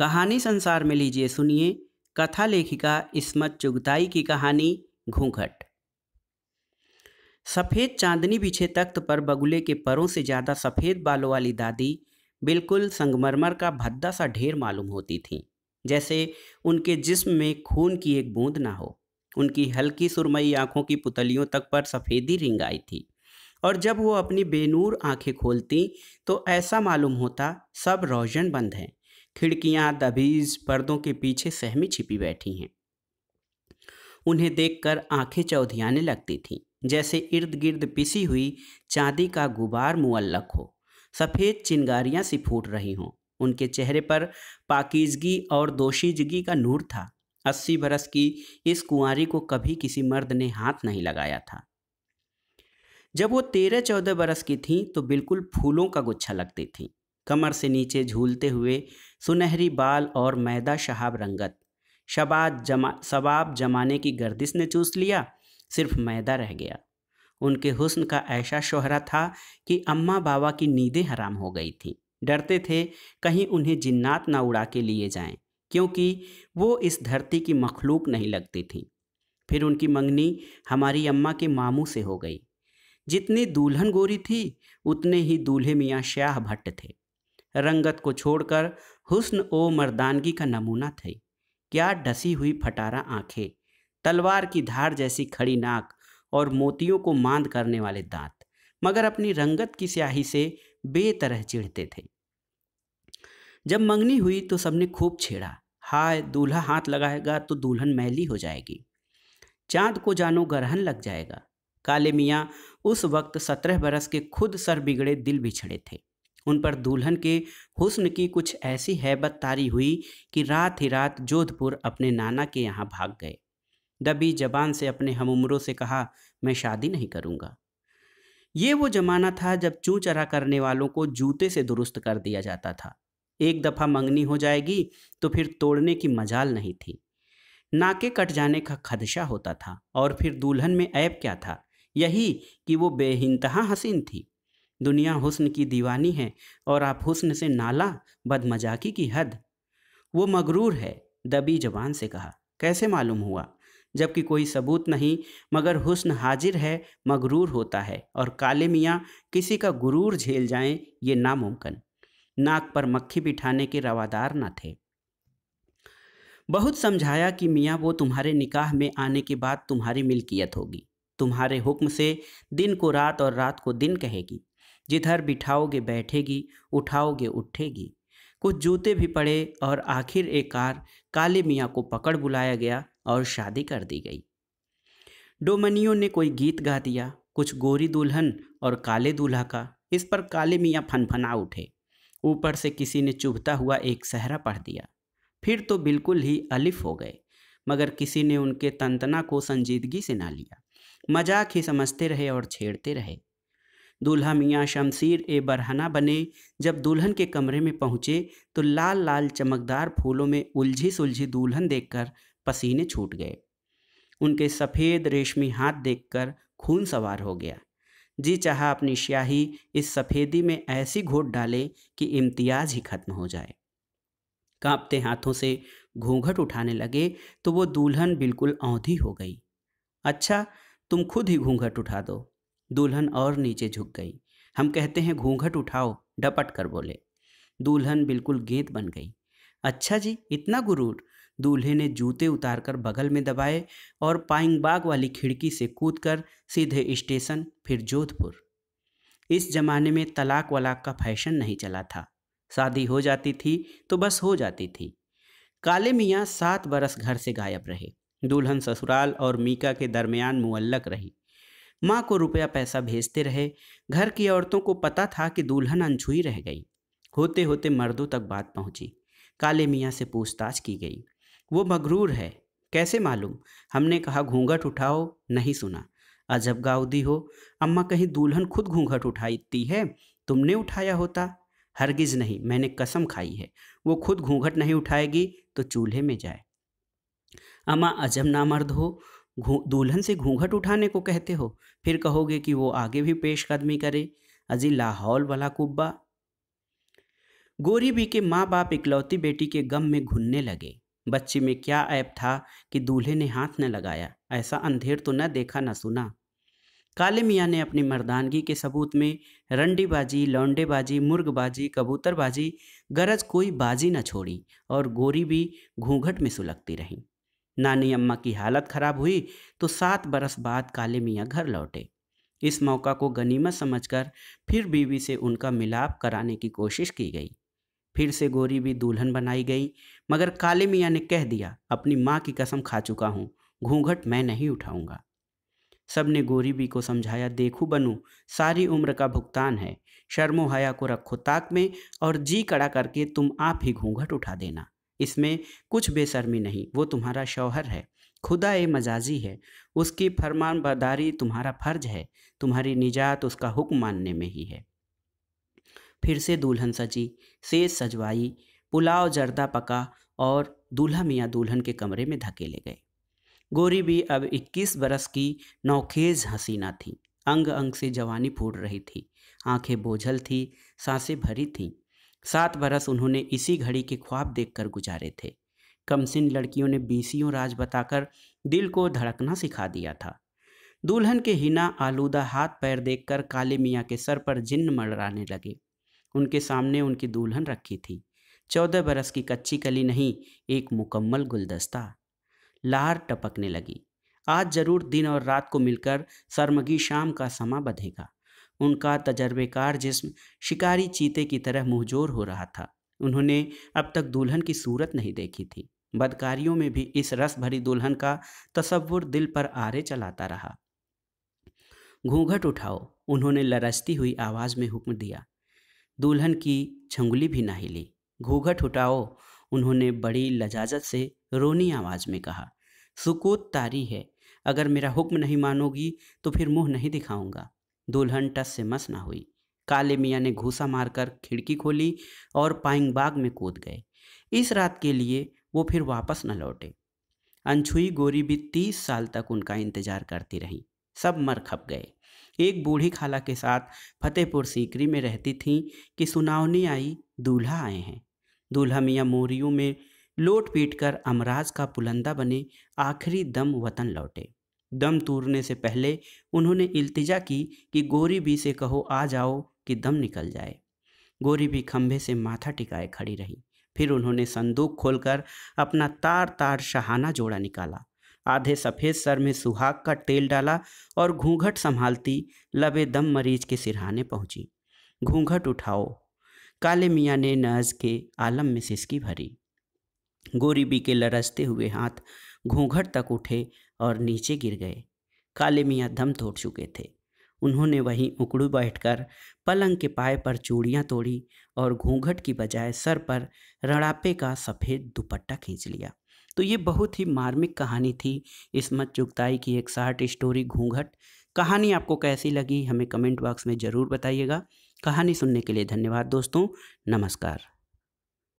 कहानी संसार में लीजिए सुनिए कथा लेखिका इसमत चुगताई की कहानी घूंघट सफ़ेद चांदनी बिछे तख्त पर बगुले के परों से ज़्यादा सफ़ेद बालों वाली दादी बिल्कुल संगमरमर का भद्दा सा ढेर मालूम होती थी जैसे उनके जिस्म में खून की एक बूंद ना हो उनकी हल्की सुरमई आंखों की पुतलियों तक पर सफ़ेदी रिंग आई थी और जब वो अपनी बेनूर आंखें खोलती तो ऐसा मालूम होता सब रोशन बंद हैं खिड़कियां दबीज पर्दों के पीछे सहमी छिपी बैठी हैं उन्हें देखकर आंखें चौधियाने लगती थीं जैसे इर्द गिर्द पिसी हुई चांदी का गुबार मुअल्लक हो सफ़ेद चिंगारियां सी फूट रही हों उनके चेहरे पर पाकिजगी और दोषीजगी का नूर था अस्सी बरस की इस कुंवारी को कभी किसी मर्द ने हाथ नहीं लगाया था जब वो तेरह चौदह बरस की थीं तो बिल्कुल फूलों का गुच्छा लगती थीं कमर से नीचे झूलते हुए सुनहरी बाल और मैदा शहाब रंगत शबाब जमा शबाब जमाने की गर्दिश ने चूस लिया सिर्फ मैदा रह गया उनके हुस्न का ऐसा शोहरा था कि अम्मा बाबा की नींदें हराम हो गई थीं डरते थे कहीं उन्हें जिन्नात ना उड़ा के लिए जाएं क्योंकि वो इस धरती की मखलूक नहीं लगती थीं फिर उनकी मंगनी हमारी अम्मा के मामू से हो गई जितनी दुल्हन गोरी थी उतने ही दूल्हे मियाँ श्याह भट्ट थे रंगत को छोड़कर हुस्न ओ मर्दानगी का नमूना थे क्या डसी हुई फटारा आंखें तलवार की धार जैसी खड़ी नाक और मोतियों को मांद करने वाले दांत मगर अपनी रंगत की स्याही से बेतरह चिढ़ते थे जब मंगनी हुई तो सबने खूब छेड़ा हाय दूल्हा हाथ लगाएगा तो दुल्हन मैली हो जाएगी चांद को जानो गरहन लग जाएगा काले मियाँ उस वक्त सत्रह बरस के खुद सर बिगड़े दिल बिछड़े थे उन पर दुल्हन के हुस्न की कुछ ऐसी हैबत तारी हुई कि रात ही रात जोधपुर अपने नाना के यहाँ भाग गए दबी जबान से अपने हम से कहा मैं शादी नहीं करूँगा ये वो जमाना था जब चू चरा करने वालों को जूते से दुरुस्त कर दिया जाता था एक दफ़ा मंगनी हो जाएगी तो फिर तोड़ने की मजाल नहीं थी नाके कट जाने का खदशा होता था और फिर दुल्हन में ऐप क्या था यही कि वो बेहिंतहा हसीन थी दुनिया हुस्न की दीवानी है और आप हुस्न से नाला बदमजाकी की हद वो मगरूर है दबी जबान से कहा कैसे मालूम हुआ जबकि कोई सबूत नहीं मगर हुस्न हाजिर है मगरूर होता है और काले मियाँ किसी का गुरूर झेल जाएं ये नामुमकिन नाक पर मक्खी बिठाने के रवादार न थे बहुत समझाया कि मियाँ वो तुम्हारे निकाह में आने के बाद तुम्हारी मिल्कियत होगी तुम्हारे हुक्म से दिन को रात और रात को दिन कहेगी जिधर बिठाओगे बैठेगी उठाओगे उठेगी कुछ जूते भी पड़े और आखिर एक कार काले मियाँ को पकड़ बुलाया गया और शादी कर दी गई डोमनियों ने कोई गीत गा दिया कुछ गोरी दुल्हन और काले दूल्हा का इस पर काले मियाँ फनफना उठे ऊपर से किसी ने चुभता हुआ एक सहरा पढ़ दिया फिर तो बिल्कुल ही अलिफ हो गए मगर किसी ने उनके तंतना को संजीदगी से ना लिया मजाक ही समझते रहे और छेड़ते रहे दुल्हा मियाँ शमशीर ए बरहना बने जब दुल्हन के कमरे में पहुँचे तो लाल लाल चमकदार फूलों में उलझी सुलझी दुल्हन देखकर पसीने छूट गए उनके सफ़ेद रेशमी हाथ देखकर खून सवार हो गया जी चाह अपनी स्याही इस सफ़ेदी में ऐसी घोट डाले कि इम्तियाज ही खत्म हो जाए कांपते हाथों से घूंघट उठाने लगे तो वो दुल्हन बिल्कुल औंधी हो गई अच्छा तुम खुद ही घूंघट उठा दो दुल्हन और नीचे झुक गई हम कहते हैं घूंघट उठाओ डपट कर बोले दुल्हन बिल्कुल गेंद बन गई अच्छा जी इतना गुरूर दूल्हे ने जूते उतारकर बगल में दबाए और पाइंग बाग वाली खिड़की से कूदकर सीधे स्टेशन फिर जोधपुर इस जमाने में तलाक वलाक का फैशन नहीं चला था शादी हो जाती थी तो बस हो जाती थी काले मियाँ सात बरस घर से गायब रहे दुल्हन ससुराल और मीका के दरमियान मुअल्लक रही माँ को रुपया पैसा भेजते रहे घर की औरतों को पता था कि दुल्हन अनछुई रह गई होते होते मर्दों तक बात पहुँची काले मियाँ से पूछताछ की गई वो मगरूर है कैसे मालूम हमने कहा घूंघट उठाओ नहीं सुना अजब गाउदी हो अम्मा कहीं दुल्हन खुद घूंघट उठाती है तुमने उठाया होता हरगिज नहीं मैंने कसम खाई है वो खुद घूंघट नहीं उठाएगी तो चूल्हे में जाए अम्मा अजब ना मर्द हो दुल्हन से घूंघट उठाने को कहते हो फिर कहोगे कि वो आगे भी पेशकदमी करे अजी लाहौल वाला कुब्बा गोरी बी के माँ बाप इकलौती बेटी के गम में घुनने लगे बच्चे में क्या ऐप था कि दूल्हे ने हाथ न लगाया ऐसा अंधेर तो न देखा न सुना काले मियाँ ने अपनी मर्दानगी के सबूत में रंडीबाजी लौंडेबाजी मुर्गबाजी कबूतरबाजी गरज कोई बाजी न छोड़ी और गोरी भी घूंघट में सुलगती रहीं नानी अम्मा की हालत खराब हुई तो सात बरस बाद काले मियाँ घर लौटे इस मौका को गनीमत समझकर फिर बीवी से उनका मिलाप कराने की कोशिश की गई फिर से गोरी भी दुल्हन बनाई गई मगर काले मियाँ ने कह दिया अपनी माँ की कसम खा चुका हूँ घूंघट मैं नहीं उठाऊंगा सब ने गोरीबी को समझाया देखू बनू सारी उम्र का भुगतान है शर्मो हया को रखो ताक में और जी कड़ा करके तुम आप ही घूंघट उठा देना इसमें कुछ बेशर्मी नहीं वो तुम्हारा शौहर है खुदा ए मजाजी है उसकी फरमान बदारी तुम्हारा फर्ज है तुम्हारी निजात उसका हुक्म मानने में ही है फिर से दुल्हन सजी सेज सजवाई पुलाव जर्दा पका और दूल्हा मियाँ दुल्हन के कमरे में धकेले गए गोरी भी अब 21 बरस की नौखेज हसीना थी अंग अंग से जवानी फूट रही थी आंखें बोझल थी सांसें भरी थीं सात बरस उन्होंने इसी घड़ी के ख्वाब देखकर गुजारे थे कमसिन लड़कियों ने बीसियों राज बताकर दिल को धड़कना सिखा दिया था दुल्हन के हिना आलूदा हाथ पैर देखकर काले मियाँ के सर पर जिन्न मड़राने लगे उनके सामने उनकी दुल्हन रखी थी चौदह बरस की कच्ची कली नहीं एक मुकम्मल गुलदस्ता लार टपकने लगी आज जरूर दिन और रात को मिलकर सरमगी शाम का समा बधेगा उनका तजर्बेकार जिस्म शिकारी चीते की तरह मुहजोर हो रहा था उन्होंने अब तक दुल्हन की सूरत नहीं देखी थी बदकारियों में भी इस रस भरी दुल्हन का तस्वुर दिल पर आरे चलाता रहा घूंघट उठाओ उन्होंने लरजती हुई आवाज़ में हुक्म दिया दुल्हन की छंगुली भी नहीं ली घूंघट उठाओ उन्होंने बड़ी लजाजत से रोनी आवाज़ में कहा सुकूत तारी है अगर मेरा हुक्म नहीं मानोगी तो फिर मुंह नहीं दिखाऊंगा दुल्हन टस से मस ना हुई काले मियाँ ने घूसा मारकर खिड़की खोली और पाइंग बाग में कूद गए इस रात के लिए वो फिर वापस न लौटे अनछुई गोरी भी तीस साल तक उनका इंतजार करती रहीं सब मर खप गए एक बूढ़ी खाला के साथ फतेहपुर सीकरी में रहती थी कि सुनावनी आई दूल्हा आए हैं दूल्हा मियाँ मोरियों में लोट पीट कर अमराज का पुलंदा बने आखिरी दम वतन लौटे दम तूरने से पहले उन्होंने इल्तिजा की कि गोरी भी से कहो आ जाओ कि दम निकल जाए गोरी भी खंभे से माथा टिकाए खड़ी रही फिर उन्होंने संदूक खोलकर अपना तार तार शहाना जोड़ा निकाला आधे सफ़ेद सर में सुहाग का तेल डाला और घूंघट संभालती लबे दम मरीज के सिरहाने पहुंची घूंघट उठाओ काले मियाँ ने नज के आलम में सिसकी भरी गोरीबी के लरजते हुए हाथ घूंघट तक उठे और नीचे गिर गए काले मियाँ दम तोड़ चुके थे उन्होंने वहीं उकड़ू बैठकर पलंग के पाए पर चूड़ियाँ तोड़ी और घूंघट की बजाय सर पर रड़ापे का सफ़ेद दुपट्टा खींच लिया तो ये बहुत ही मार्मिक कहानी थी इसमत चुगताई की एक साठ स्टोरी घूंघट कहानी आपको कैसी लगी हमें कमेंट बॉक्स में ज़रूर बताइएगा कहानी सुनने के लिए धन्यवाद दोस्तों नमस्कार